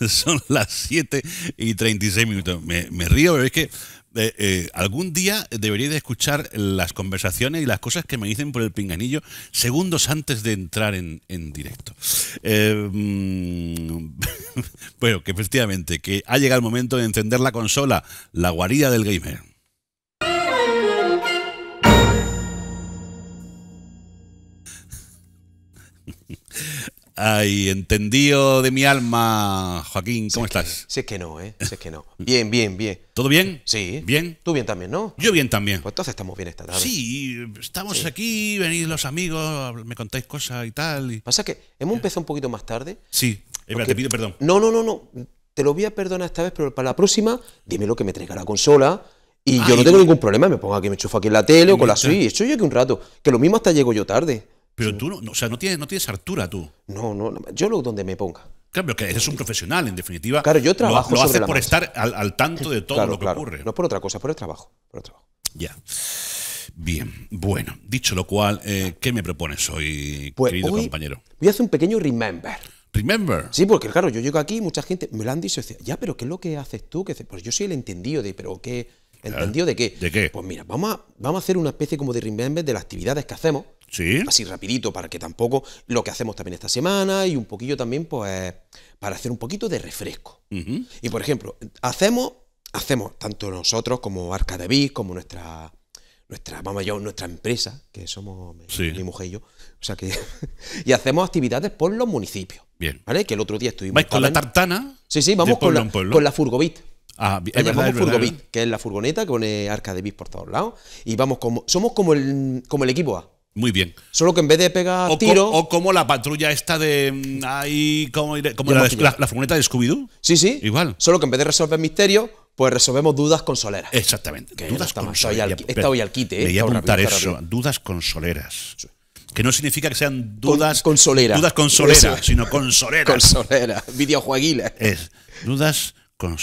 son las 7 y 36 minutos. Me, río, pero es que eh, eh, algún día debería de escuchar las conversaciones y las cosas que me dicen por el pinganillo segundos antes de entrar en, directo. Eh, mm, bueno, que efectivamente, que ha llegado el momento de encender la consola, la guarida del gamer. Ay, entendido de mi alma, Joaquín, ¿cómo estás? si es que no, ¿eh? Si es que no. Bien, bien, bien. ¿Todo bien? Sí. ¿Bien? Tú bien también, ¿no? Yo bien también. Pues entonces estamos bien esta tarde. Sí, estamos aquí, venís los amigos, me contáis cosas y tal. Pasa que hemos empezado un poquito más tarde. Sí, te pido perdón. No, no, no, no. Te lo voy a perdonar esta vez, pero para la próxima, dime lo que me traiga la consola. Y yo no tengo ningún problema, me pongo aquí, me chufo aquí en la tele o con la Switch, estoy yo aquí un rato, que lo mismo hasta llego yo tarde. Pero tú, no, o sea, no tienes, no tienes hartura tú. No, no, yo lo donde me ponga. Claro, pero que eres un profesional, en definitiva. Claro, yo trabajo. Lo, lo haces por estar al, tanto de todo lo que ocurre. No por otra cosa, por el trabajo. Por el trabajo. Ya. Bien, bueno, dicho lo cual, eh, ¿qué me propones hoy, pues querido compañero? Voy a hacer un pequeño remember. Remember. Sí, porque claro, yo llego aquí y mucha gente me lo han dicho, ya, pero ¿qué es lo que haces tú? Pues yo soy el entendido de, pero ¿qué, ¿Entendido de qué? Pues mira, vamos a, vamos a hacer una especie como de remember de las actividades que hacemos. Sí. Así rapidito, para que tampoco lo que hacemos también esta semana y un poquillo también, pues, para hacer un poquito de refresco. Y por ejemplo, hacemos, hacemos tanto nosotros como Arca de Viz, como nuestra, nuestra, vamos yo, nuestra empresa, que somos mi mujer y yo, o sea que, y hacemos actividades por los municipios. Bien. ¿Vale? Que el otro día estuvimos. con la tartana? Sí, sí, vamos con la, con la Ah, llamamos que es la furgoneta con pone arca de bis por todos lados. Y vamos como. Somos como el, como el equipo A. Muy bien. Solo que en vez de pegar o tiro. o como la patrulla esta de. Mm, ahí, como, como la, la, furgoneta de Scooby-Doo. Sí, sí. Igual. Solo que en vez de resolver misterios, pues resolvemos dudas consoleras. Exactamente. Que dudas consoleras. Está hoy al quite, ¿eh? Voy a apuntar eso. Dudas consoleras. soleras Que no significa que sean dudas. Con, consoleras. Dudas consoleras, sino consoleras. consoleras. Videojueguiles. Es. Dudas con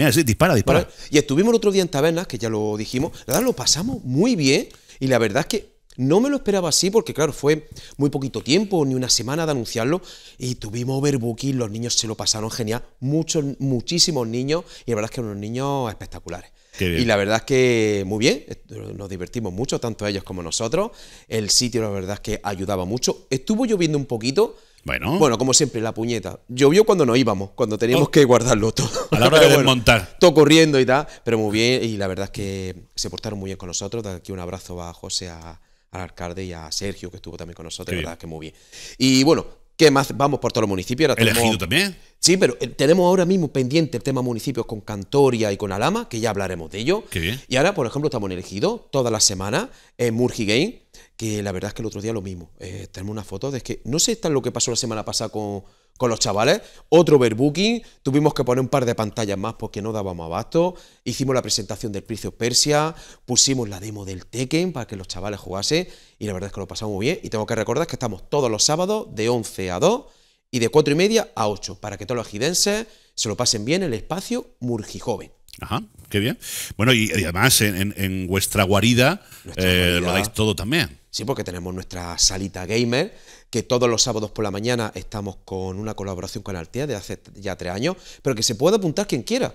Mira, sí, dispara, dispara. y estuvimos el otro día en tabernas, que ya lo dijimos. La verdad, lo pasamos muy bien. Y la verdad es que no me lo esperaba así, porque claro, fue muy poquito tiempo, ni una semana de anunciarlo. Y tuvimos overbooking, los niños se lo pasaron genial. Muchos, muchísimos niños. Y la verdad es que unos niños espectaculares. Y la verdad es que muy bien, eh, nos divertimos mucho, tanto ellos como nosotros. El sitio, la verdad es que ayudaba mucho. Estuvo lloviendo un poquito, bueno. Bueno, como siempre, la puñeta. Llovió cuando no íbamos, cuando teníamos oh. que guardarlo todo. A la hora de desmontar. todo corriendo y tal, pero muy bien. Y la verdad es que se portaron muy bien con nosotros. De aquí un abrazo a José, al alcalde y a Sergio, que estuvo también con nosotros. La verdad es que muy bien. Y bueno, ¿Qué más? Vamos por todos los municipios. ¿Elegido también? Sí, pero eh, tenemos ahora mismo pendiente el tema municipios con Cantoria y con Alama, que ya hablaremos de ello. Qué bien. Y ahora, por ejemplo, estamos en elegido todas las semanas en Murgi Game que la verdad es que el otro día lo mismo. Eh, tenemos una foto de que no sé tan lo que pasó la semana pasada con, los chavales. Otro overbooking, tuvimos que poner un par de pantallas más porque no dábamos abasto. Hicimos la presentación del Precio Persia, pusimos la demo del Tekken para que los chavales jugasen y la verdad es que lo pasamos muy bien. Y tengo que recordar que estamos todos los sábados de 11 a 2 y de 4 y media a 8 para que todos los gidenses se lo pasen bien en el espacio Murgijoven. Ajá, qué bien. Bueno, y, además en, vuestra eh, guarida, lo dais todo también. Sí, porque tenemos nuestra salita gamer, que todos los sábados por la mañana estamos con una colaboración con Altea de hace ya tres años, pero que se puede apuntar quien quiera,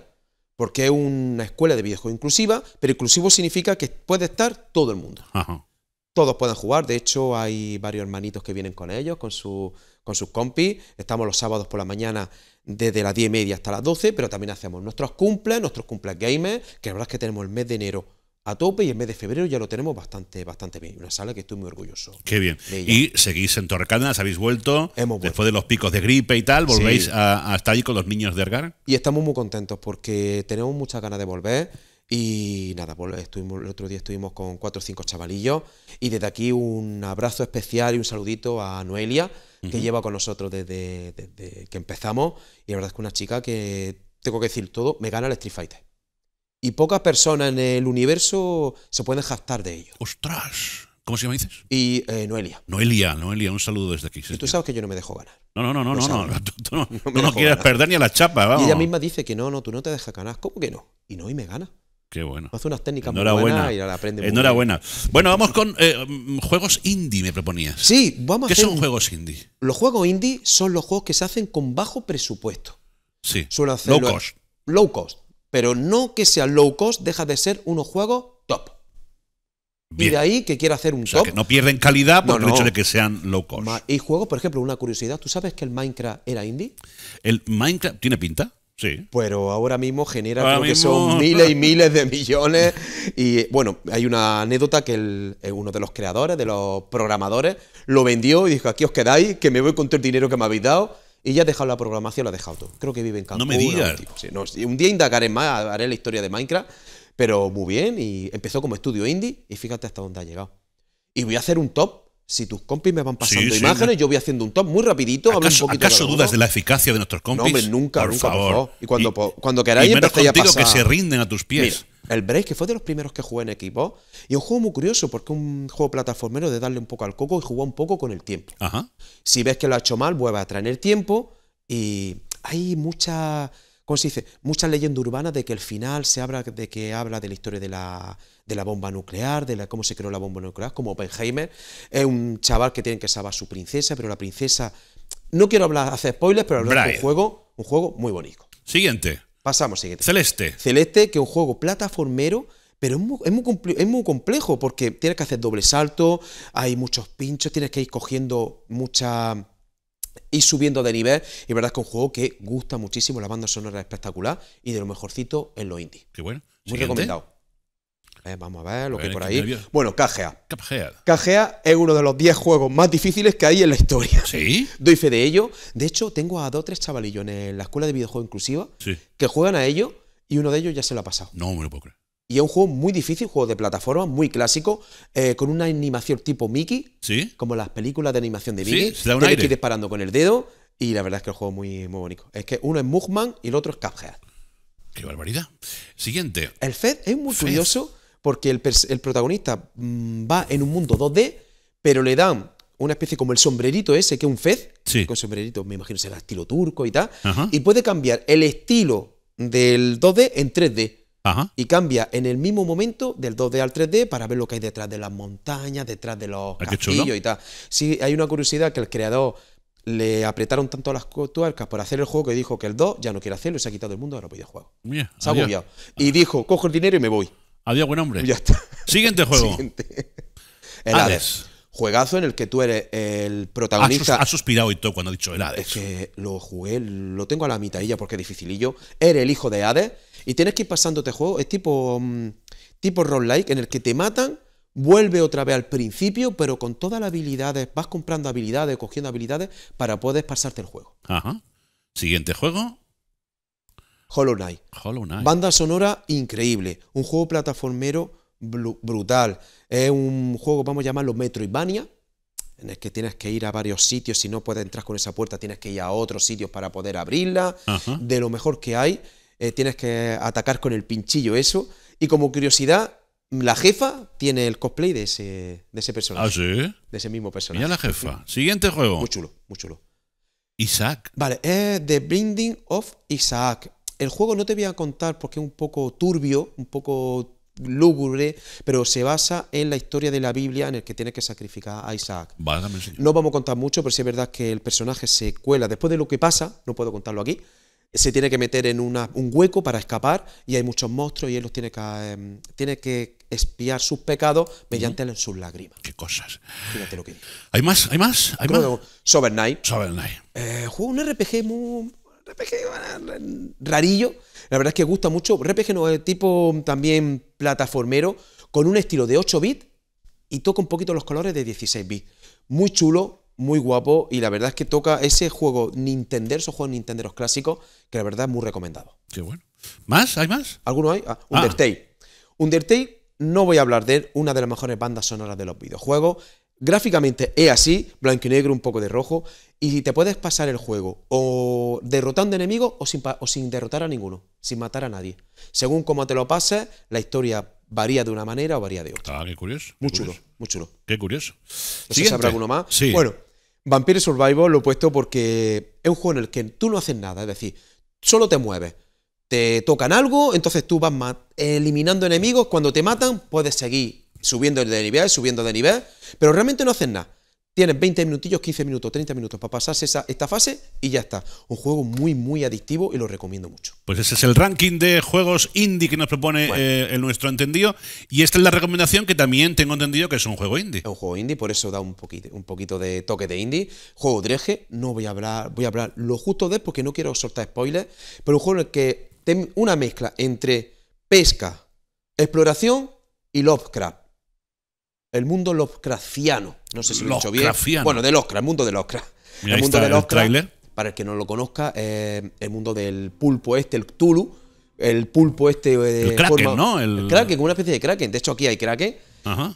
porque es una escuela de videojuegos inclusiva, pero inclusivo significa que puede estar todo el mundo. Ajá todos pueden jugar. De hecho, hay varios hermanitos que vienen con ellos, con, con sus compis. Estamos los sábados por la mañana desde las 10 y media hasta las 12, pero también hacemos nuestros cumples, nuestros cumples gamers, que la verdad es que tenemos el mes de enero a tope y el mes de febrero ya lo tenemos bastante, bastante bien. Una sala que estoy muy orgulloso. Qué bien. Y seguís en Torcanas, habéis vuelto, Hemos vuelto. después de los picos de gripe y tal, volvéis a, estar ahí con los niños de Argar. Y estamos muy contentos porque tenemos muchas ganas de volver. Y nada, pues el otro día estuvimos con cuatro o cinco chavalillos. Y desde aquí un abrazo especial y un saludito a Noelia, que lleva con nosotros desde, que empezamos. Y la verdad es que una chica que, tengo que decir todo, me gana el Street Fighter. Y pocas personas en el universo se pueden jactar de ello. ¡Ostras! ¿Cómo se llama dices? Y eh, Noelia. Noelia, Noelia, un saludo desde aquí. y tú sabes que yo no me dejo ganar. No, no, no, no, no, no. no, tú, no, quieres perder ni a la chapa, vamos. Y ella misma dice que no, no, tú no te dejas ganar. ¿Cómo que no? Y no, y me gana. Qué bueno. Hace unas técnicas muy buenas y la Enhorabuena. bueno, vamos con eh, mm, juegos indie, me proponías. Sí, vamos ¿Qué ¿Qué son juegos indie? Los juegos indie son los juegos que se hacen con bajo presupuesto. Sí. Suelen hacer Low cost. Pero no que sean low cost, deja de ser unos juegos top. Y de ahí que quiera hacer un o sea, Que no pierden calidad por el hecho de que sean low cost. Y juegos, por ejemplo, una curiosidad. ¿Tú sabes que el Minecraft era indie? El Minecraft tiene pinta. Sí. Pero ahora mismo genera lo que son miles y miles de millones. Y bueno, hay una anécdota que eh, uno de los creadores, de los programadores, lo vendió y dijo: aquí os quedáis, que me voy con todo el dinero que me habéis dado. Y ya ha dejado la programación, lo ha dejado todo. Creo que vive en Cancún. No me un día indagaré más, haré la historia de Minecraft. Pero muy bien, y empezó como estudio indie, y fíjate hasta dónde ha llegado. Y voy a hacer un top si tus compis me van pasando imágenes, yo voy haciendo un top muy rapidito. ¿Acaso, un poquito caso dudas de la eficacia de nuestros compis? No, nunca, por nunca, favor. Y cuando, cuando queráis y menos contigo a que se rinden a tus pies. el Break, que fue de los primeros que jugué en equipo, y un juego muy curioso, porque un juego plataformero de darle un poco al coco y jugar un poco con el tiempo. Ajá. Si ves que lo ha hecho mal, vuelve a traer el tiempo y hay mucha se dice? mucha leyenda urbana de que el final se habla de que habla de la historia de la, de la bomba nuclear, de la, cómo se creó la bomba nuclear, como Oppenheimer, es un chaval que tiene que salvar a su princesa, pero la princesa no quiero hablar hacer spoilers, pero hablar un juego, un juego muy bonito. Siguiente. Pasamos siguiente. Celeste. Celeste, que es un juego plataformero pero es es, muy es muy, complejo porque tienes que hacer doble salto, hay muchos pinchos, tienes que ir cogiendo mucha y subiendo de nivel. Y verdad es que es un juego que gusta muchísimo, la banda sonora espectacular y de lo mejorcito en lo indie. Qué bueno. Muy recomendado. Eh, vamos a ver lo que hay por ahí. Bueno, KGA. KGA. es uno de los 10 juegos más difíciles que hay en la historia. Sí. Doy fe de ello. De hecho, tengo a dos o tres chavalillos en la escuela de videojuegos inclusiva que juegan a ello y uno de ellos ya se lo ha pasado. No me lo puedo creer. Y es un juego muy difícil, juego de plataforma, muy clásico, eh, con una animación tipo Mickey, ¿Sí? como las películas de animación de Mickey. Sí, ir disparando con el dedo y la verdad es que el juego muy, muy bonito. Es que uno es Mugman y el otro es Cuphead. ¡Qué barbaridad! Siguiente. El Fed es muy curioso porque el, protagonista mm, va en un mundo 2D, pero le dan una especie como el sombrerito ese, que es un Fed, con sombrerito, me imagino será estilo turco y tal, y puede cambiar el estilo del 2D en 3D y cambia en el mismo momento del 2D al 3D para ver lo que hay detrás de las montañas, detrás de los ah, castillos y tal. Sí, hay una curiosidad que el creador le apretaron tanto a las tuercas por hacer el juego que dijo que el 2 ya no quiere hacerlo y se ha quitado el mundo ahora los videojuegos. jugar se ha agobiado. Y dijo, cojo el dinero y me voy. Adiós, buen hombre. Ya está. Siguiente juego. Siguiente. El Hades. Juegazo en el que tú eres el protagonista. Ha suspirado y todo cuando ha dicho el Hades. Es que lo jugué, lo tengo a la mitad porque es dificilillo. Eres el hijo de Hades y tienes que ir pasándote este juego. Es tipo, mm, tipo like en el que te matan, vuelve otra vez al principio, pero con todas las habilidades, vas comprando habilidades, cogiendo habilidades para poder pasarte el juego. Ajá. Siguiente juego. Hollow Knight. Hollow Knight. Banda sonora increíble. Un juego plataformero brutal. Es un juego, vamos a llamarlo Metroidvania, en el que tienes que ir a varios sitios. Si no puedes entrar con esa puerta, tienes que ir a otros sitios para poder abrirla. De lo mejor que hay. Eh, tienes que atacar con el pinchillo eso. Y como curiosidad, la jefa tiene el cosplay de ese, de ese personaje. Ah, sí. De ese mismo personaje. Mira la jefa. Siguiente juego. Muy chulo, muy chulo. Isaac. Vale, es The Blinding of Isaac. El juego no te voy a contar porque es un poco turbio, un poco lúgubre, pero se basa en la historia de la Biblia en el que tienes que sacrificar a Isaac. No vamos a contar mucho, pero sí es verdad que el personaje se cuela después de lo que pasa, no puedo contarlo aquí, se tiene que meter en un hueco para escapar y hay muchos monstruos y él los tiene que, em, tiene que espiar sus pecados mediante sus lágrimas. Qué cosas. Fíjate lo que dice. ¿Hay más? ¿Hay más? ¿Hay más? Sober overnight eh, juego un RPG muy... RPG rarillo. La verdad es que gusta mucho. RPG no es eh, tipo también plataformero, con un estilo de 8 bits y toca un poquito los colores de 16 bits. Muy chulo, muy guapo y la verdad es que toca ese juego Nintendo, esos juegos Nintendo clásicos, que la verdad es muy recomendado. Qué bueno. ¿Más? ¿Hay más? ¿Alguno hay? Ah, Undertale. Ah. Undertale, no voy a hablar de él, una de las mejores bandas sonoras de los videojuegos. Gráficamente es así, blanco y negro, un poco de rojo, y te puedes pasar el juego o derrotando enemigos o sin, o sin derrotar a ninguno, sin matar a nadie. Según cómo te lo pases, la historia varía de una manera o varía de otra. Ah, qué curioso. Muy chulo, muy chulo. Qué curioso. No si habrá alguno más. Bueno, Vampire Survival lo he puesto porque es un juego en el que tú no haces nada, es decir, solo te mueves. Te tocan algo, entonces tú vas eliminando enemigos, cuando te matan puedes seguir subiendo de nivel, subiendo de nivel, pero realmente no haces nada. Tienes 20 minutillos, 15 minutos, 30 minutos para pasarse esa, esta fase y ya está. Un juego muy, muy adictivo y lo recomiendo mucho. Pues ese es el ranking de juegos indie que nos propone eh, el nuestro entendido. Y esta es la recomendación que también tengo entendido que es un juego indie. Es un juego indie, por eso da un poquito, un poquito de toque de indie. Juego dreje, no voy a hablar, voy a hablar lo justo de porque no quiero soltar spoilers, pero un juego que tiene una mezcla entre pesca, exploración y Lovecraft. El mundo Lovecraftiano no sé si lo he dicho bien. Bueno, del Oscar, el mundo del Oscar. el mundo del Oscar. Para el que no lo conozca, eh, el mundo del pulpo este, el tulu, El pulpo este. Eh, el Kraken, ¿no? El... una especie de Kraken. De hecho, aquí hay Kraken.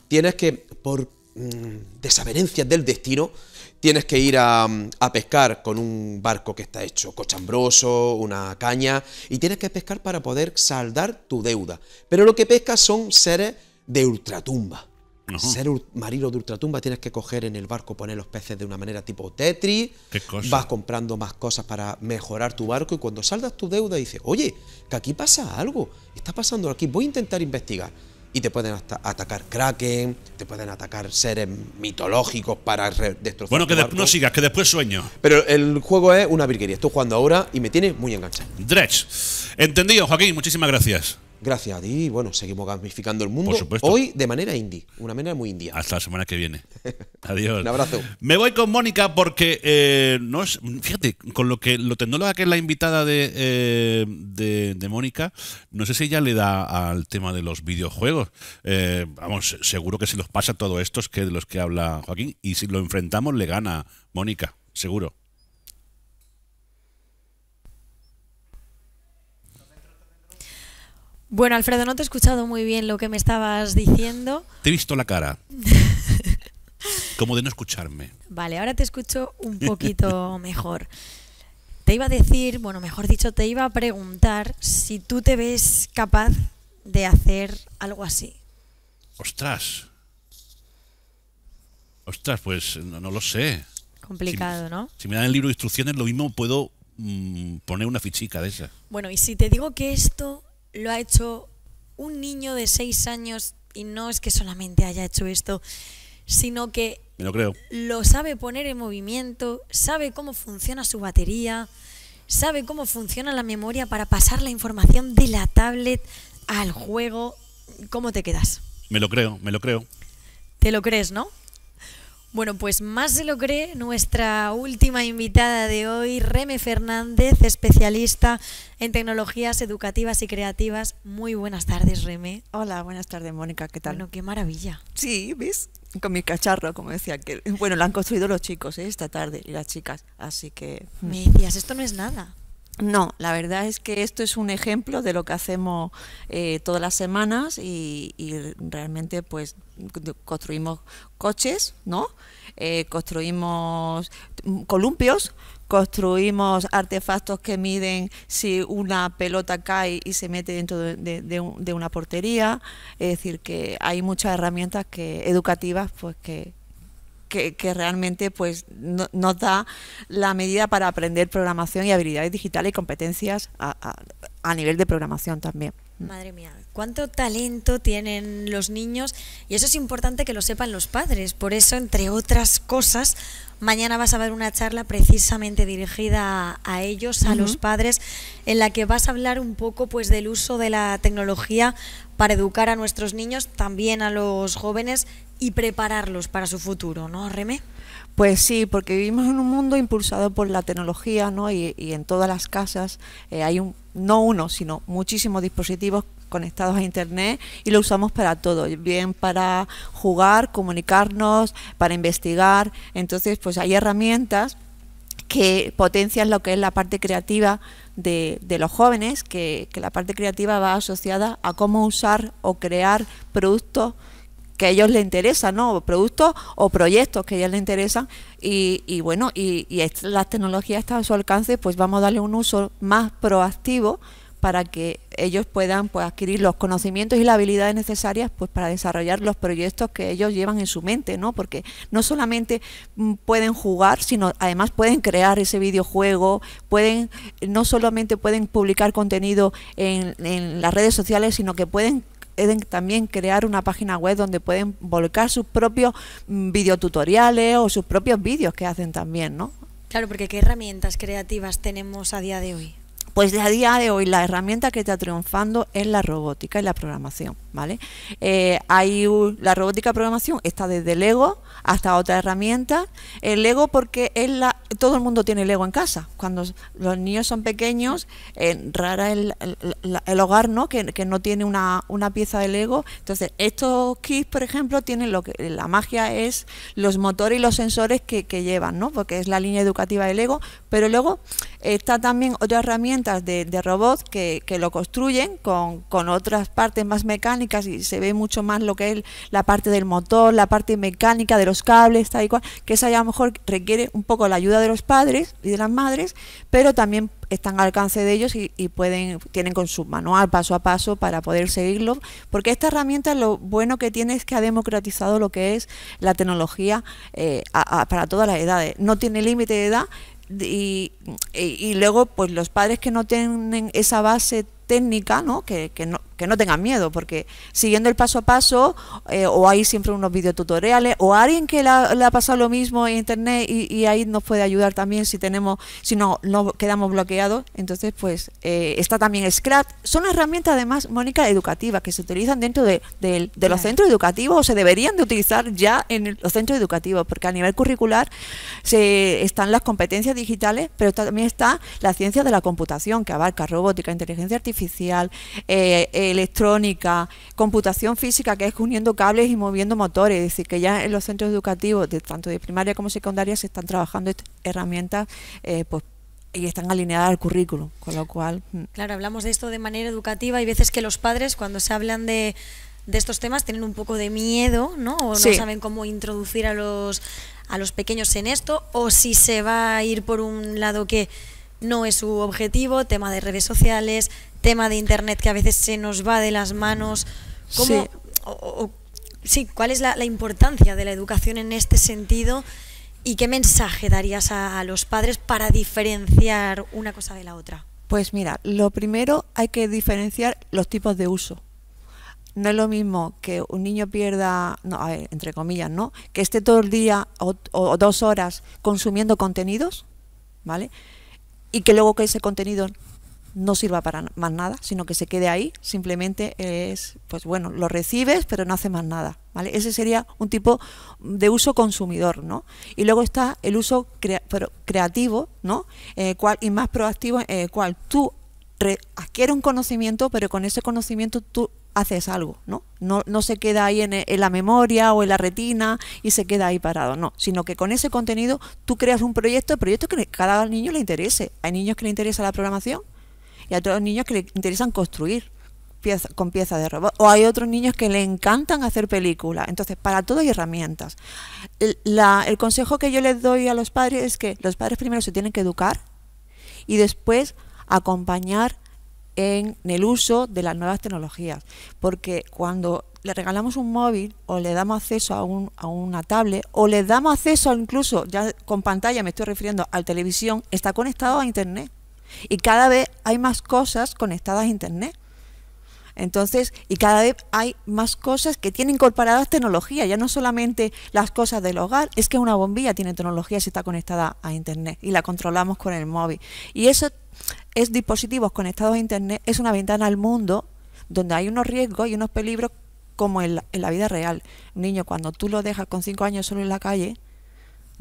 Tienes que, por desaverencias mm, desavenencias del destino, tienes que ir a, a, pescar con un barco que está hecho cochambroso, una caña, y tienes que pescar para poder saldar tu deuda. Pero lo que pescas son seres de ultratumba. Ser marino de ultratumba tienes que coger en el barco, poner los peces de una manera tipo Tetris, vas comprando más cosas para mejorar tu barco y cuando saldas tu deuda dices, oye, que aquí pasa algo, está pasando aquí, voy a intentar investigar. Y te pueden atacar kraken, te pueden atacar seres mitológicos para destrozar. Bueno, que no sigas, que después sueño. Pero el juego es una virguería. Estoy jugando ahora y me tiene muy enganchado. Dredge. Entendido, Joaquín. Muchísimas gracias. Gracias a ti. Bueno, seguimos gamificando el mundo. Hoy de manera indie. Una manera muy india. Hasta la semana que viene. Adiós. Un abrazo. Me voy con Mónica porque eh, no Fíjate, con lo que lo tecnóloga que es la invitada eh, de, de, Mónica, no sé si ella le da al tema de los videojuegos. Eh, vamos, seguro que se los pasa todo estos que de los que habla Joaquín. Y si lo enfrentamos, le gana Mónica. Seguro. Bueno, Alfredo, no te he escuchado muy bien lo que me estabas diciendo. Te he visto la cara. Como de no escucharme. Vale, ahora te escucho un poquito mejor. Te iba a decir, bueno, mejor dicho, te iba a preguntar si tú te ves capaz de hacer algo así. Ostras. Ostras, pues no, lo sé. Complicado, ¿no? Si me dan el libro de instrucciones, lo mismo puedo mm, poner una fichica de esa. Bueno, y si te digo que esto lo ha hecho un niño de seis años y no es que solamente haya hecho esto, sino que lo sabe poner en movimiento, sabe cómo funciona su batería, sabe cómo funciona la memoria para pasar la información de la tablet al juego. ¿Cómo te quedas? Me lo creo, me lo creo. ¿Te lo crees, no? Bueno, pues más se lo cree nuestra última invitada de hoy, Reme Fernández, especialista en tecnologías educativas y creativas. Muy buenas tardes, Reme. Hola, buenas tardes, Mónica, ¿qué tal? Bueno, qué maravilla. Sí, ¿ves? Con mi cacharro, como decía que Bueno, lo han construido los chicos ¿eh? esta tarde y las chicas, así que... Mm. Me decías, esto no es nada. No, la verdad es que esto es un ejemplo de lo que hacemos eh, todas las semanas y, realmente pues construimos coches, ¿no? Eh, construimos columpios, construimos artefactos que miden si una pelota cae y se mete dentro de, de una portería. Es decir, que hay muchas herramientas que, educativas pues que, que, realmente pues, no, nos da la medida para aprender programación y habilidades digitales y competencias a, nivel de programación también. Mm. Madre mía, cuánto talento tienen los niños y eso es importante que lo sepan los padres. Por eso, entre otras cosas, mañana vas a ver una charla precisamente dirigida a ellos, a los padres, en la que vas a hablar un poco pues del uso de la tecnología para educar a nuestros niños, también a los jóvenes y prepararlos para su futuro, ¿no, Remé? Pues sí, porque vivimos en un mundo impulsado por la tecnología, ¿no? Y, en todas las casas eh, hay un, no uno, sino muchísimos dispositivos conectados a Internet y lo usamos para todo, bien para jugar, comunicarnos, para investigar. Entonces, pues hay herramientas que potencian lo que es la parte creativa de, los jóvenes, que la parte creativa va asociada a cómo usar o crear productos que a ellos les interesa, ¿no? Productos o proyectos que a ellos les interesan y, bueno, y, y las tecnologías están a su alcance, pues vamos a darle un uso más proactivo para que ellos puedan pues, adquirir los conocimientos y las habilidades necesarias pues, para desarrollar los proyectos que ellos llevan en su mente, ¿no? Porque no solamente mm, pueden jugar, sino además pueden crear ese videojuego, pueden no solamente pueden publicar contenido en las redes sociales, sino que pueden también crear una página web donde pueden volcar sus propios mm, videotutoriales o sus propios vídeos que hacen también, ¿no? Claro, porque ¿qué herramientas creativas tenemos a día de hoy? Pues a día de hoy la herramienta que está triunfando es la robótica y la programación, ¿vale? Eh, hay la robótica programación está desde Lego hasta otra herramienta. El Lego porque es la, todo el mundo tiene Lego en casa. Cuando los niños son pequeños, eh, rara el, el, hogar, ¿no? Que, no tiene una, pieza de Lego. Entonces estos kits, por ejemplo, tienen lo que la magia es los motores y los sensores que, llevan, ¿no? Porque es la línea educativa de Lego. Pero luego está también otra herramienta de, robots que, lo construyen con, otras partes más mecánicas y se ve mucho más lo que es la parte del motor, la parte mecánica de los cables, tal y cual, que esa ya a lo mejor requiere un poco la ayuda de los padres y de las madres, pero también están al alcance de ellos y, pueden tienen con su manual paso a paso para poder seguirlo, porque esta herramienta lo bueno que tiene es que ha democratizado lo que es la tecnología eh, para todas las edades. No tiene límite de edad, y, y, luego pues los padres que no tienen esa base técnica, ¿no? Que, que, no, que no tengan miedo, porque siguiendo el paso a paso, eh, o hay siempre unos videotutoriales, o alguien que le ha pasado lo mismo en internet y, ahí nos puede ayudar también si tenemos, si no nos quedamos bloqueados. Entonces, pues eh, está también Scratch. Son herramientas además, Mónica, educativas que se utilizan dentro de, los centros educativos o se deberían de utilizar ya en los centros educativos, porque a nivel curricular se están las competencias digitales, pero también está la ciencia de la computación, que abarca robótica, inteligencia artificial, eh, electrónica, computación física, que es uniendo cables y moviendo motores. Es decir, que ya en los centros educativos, tanto de primaria como secundaria, se están trabajando herramientas eh, pues, y están alineadas al currículo, con lo cual... Mm. Claro, hablamos de esto de manera educativa. Hay veces que los padres, cuando se hablan de, estos temas, tienen un poco de miedo, ¿no? O no saben cómo introducir a los, a los pequeños en esto, o si se va a ir por un lado que no es su objetivo, tema de redes sociales, tema de internet que a veces se nos va de las manos. ¿Cómo, sí. ¿Cuál es la, importancia de la educación en este sentido y qué mensaje darías a, los padres para diferenciar una cosa de la otra? Pues mira, lo primero hay que diferenciar los tipos de uso no es lo mismo que un niño pierda, no, a ver, entre comillas, ¿no? Que esté todo el día o, dos horas consumiendo contenidos, ¿vale? y que luego que ese contenido no sirva para más nada, sino que se quede ahí, simplemente es, pues bueno, lo recibes, pero no hace más nada, ¿vale? Ese sería un tipo de uso consumidor, ¿no? Y luego está el uso creativo, ¿no? Eh, y más proactivo, el eh, cual tú adquieres un conocimiento, pero con ese conocimiento tú haces algo, ¿no? No, se queda ahí en, la memoria o en la retina y se queda ahí parado, no, sino que con ese contenido tú creas un proyecto, proyecto que cada niño le interese. Hay niños que le interesa la programación y hay otros niños que le interesan construir con piezas de robot, o hay otros niños que le encantan hacer películas. Entonces, para todo hay herramientas. el consejo que yo les doy a los padres es que los padres primero se tienen que educar y después acompañar en el uso de las nuevas tecnologías, porque cuando le regalamos un móvil o le damos acceso a, una tablet o le damos acceso incluso, ya con pantalla me estoy refiriendo a televisión, está conectado a Internet. Y cada vez hay más cosas conectadas a Internet. Entonces, y cada vez hay más cosas que tienen incorporadas tecnología, ya no solamente las cosas del hogar, es que una bombilla tiene tecnología si está conectada a Internet y la controlamos con el móvil. Y eso es dispositivos conectados a Internet, es una ventana al mundo donde hay unos riesgos y unos peligros como en la, vida real. niño cuando tú lo dejas con cinco años solo en la calle,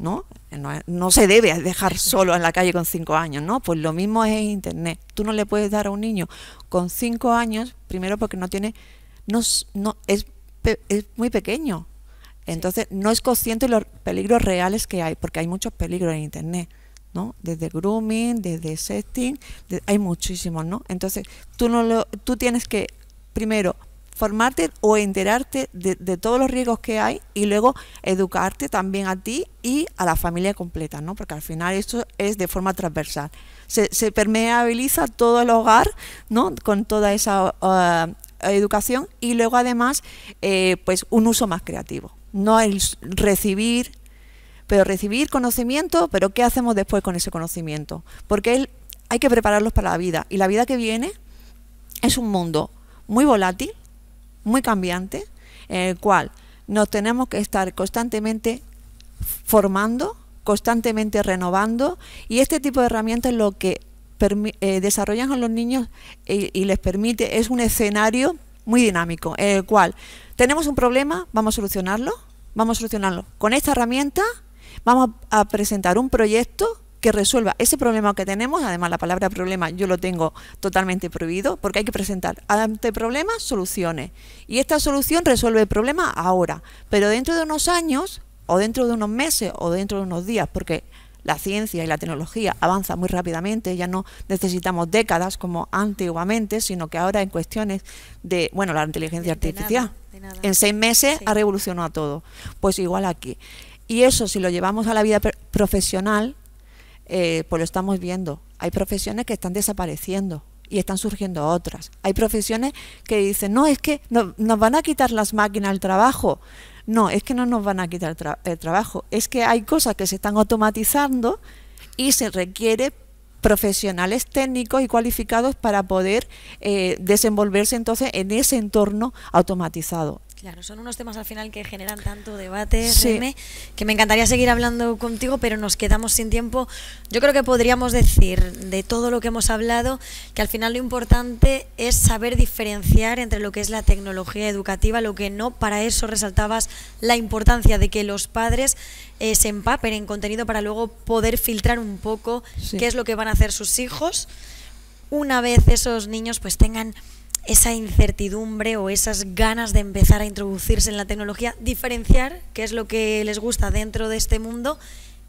¿no? No, se debe dejar solo en la calle con cinco años, ¿no? Pues lo mismo es Internet. Tú no le puedes dar a un niño con cinco años, primero porque no tiene, no, es, es muy pequeño. Entonces no es consciente de los peligros reales que hay, porque hay muchos peligros en Internet. ¿no? Desde grooming, desde sexting, hay muchísimos, ¿no? Entonces, tú no lo, tú tienes que primero formarte o enterarte de, todos los riesgos que hay y luego educarte también a ti y a la familia completa, ¿no? Porque al final esto es de forma transversal. Se, permeabiliza todo el hogar, ¿no? Con toda esa ah, educación y luego además, eh, pues un uso más creativo. No es recibir, pero recibir conocimiento, pero ¿qué hacemos después con ese conocimiento? Porque hay que prepararlos para la vida y la vida que viene es un mundo muy volátil muy cambiante en el cual nos tenemos que estar constantemente formando, constantemente renovando y este tipo de herramientas lo que eh, desarrollan a los niños y, eh, y les permite es un escenario muy dinámico en el cual tenemos un problema, vamos a solucionarlo, vamos a solucionarlo con esta herramienta, vamos a presentar un proyecto que resuelva ese problema que tenemos. Además, la palabra problema yo lo tengo totalmente prohibido porque hay que presentar ante problemas soluciones. Y esta solución resuelve el problema ahora, pero dentro de unos años o dentro de unos meses o dentro de unos días, porque la ciencia y la tecnología avanza muy rápidamente, ya no necesitamos décadas como antiguamente, sino que ahora en cuestiones de, bueno, la inteligencia artificial, en seis meses ha revolucionado todo. Pues igual aquí. Y eso si lo llevamos a la vida profesional, eh, pues lo estamos viendo. Hay profesiones que están desapareciendo y están surgiendo otras. Hay profesiones que dicen, no, es que nos van a quitar las máquinas el trabajo. No, es que no nos van a quitar el, trabajo. Es que hay cosas que se están automatizando y se requiere profesionales técnicos y cualificados para poder eh, desenvolverse entonces en ese entorno automatizado. Claro, son unos temas al final que generan tanto debate, que me encantaría seguir hablando contigo, pero nos quedamos sin tiempo. Yo creo que podríamos decir de todo lo que hemos hablado que al final lo importante es saber diferenciar entre lo que es la tecnología educativa, lo que no. Para eso resaltabas la importancia de que los padres eh, se empapen en contenido para luego poder filtrar un poco qué es lo que van a hacer sus hijos. Una vez esos niños pues tengan esa incertidumbre o esas ganas de empezar a introducirse en la tecnología, diferenciar qué es lo que les gusta dentro de este mundo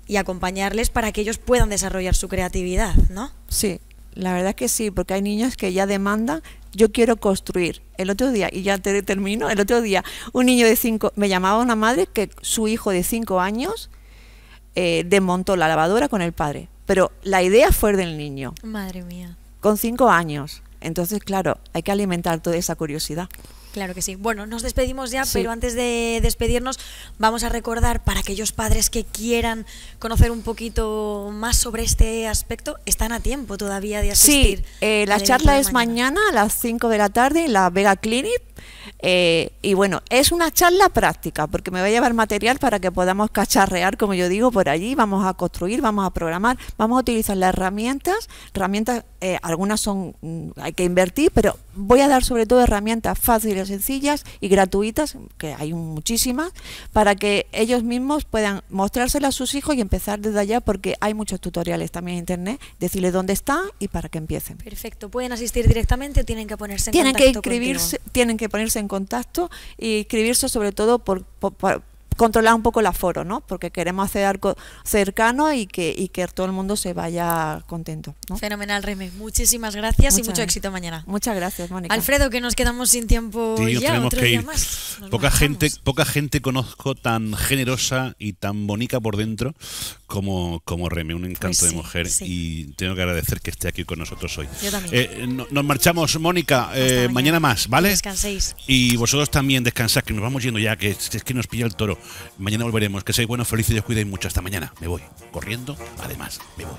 y acompañarles para que ellos puedan desarrollar su creatividad, ¿no? Sí, la verdad es que sí, porque hay niños que ya demandan, yo quiero construir. El otro día, y ya te termino, el otro día un niño de cinco, me llamaba una madre que su hijo de cinco años eh, desmontó la lavadora con el padre, pero la idea fue del niño. Madre mía. Con cinco años. Entonces, claro, hay que alimentar toda esa curiosidad. Claro que sí. Bueno, nos despedimos ya, pero antes de despedirnos vamos a recordar para aquellos padres que quieran conocer un poquito más sobre este aspecto, están a tiempo todavía de asistir. Sí, eh, la charla es mañana. mañana. a las 5 de la tarde en la Vega Clinic. Eh, y bueno, es una charla práctica, porque me va a llevar material para que podamos cacharrear, como yo digo, por allí. Vamos a construir, vamos a programar, vamos a utilizar las herramientas. Herramientas, eh, algunas son, mm, hay que invertir, pero voy a dar sobre todo herramientas fáciles, sencillas y gratuitas, que hay muchísimas, para que ellos mismos puedan mostrárselas a sus hijos y empezar desde allá, porque hay muchos tutoriales también en internet, decirles dónde está y para que empiecen. Perfecto, pueden asistir directamente o tienen que ponerse en tienen que inscribirse, Tienen que ponerse en contacto y escribirse sobre todo por, controlar un poco el aforo, ¿no? Porque queremos hacer algo cercano y que, que todo el mundo se vaya contento. Fenomenal, Remes. Muchísimas gracias y mucho éxito mañana. Muchas gracias, Mónica. Alfredo, que nos quedamos sin tiempo sí, ya, otro que día ir. más. poca gente, poca gente conozco tan generosa y tan bonita por dentro como, como un encanto pues de mujer y tengo que agradecer que esté aquí con nosotros hoy. Yo también. Eh, nos marchamos, Mónica, eh, mañana. más, ¿vale? Y vosotros también descansad, que nos vamos yendo ya, que es que nos pilla el toro. Mañana volveremos, que seáis buenos, felices y os cuidéis mucho. Hasta mañana, me voy, corriendo, además, me voy.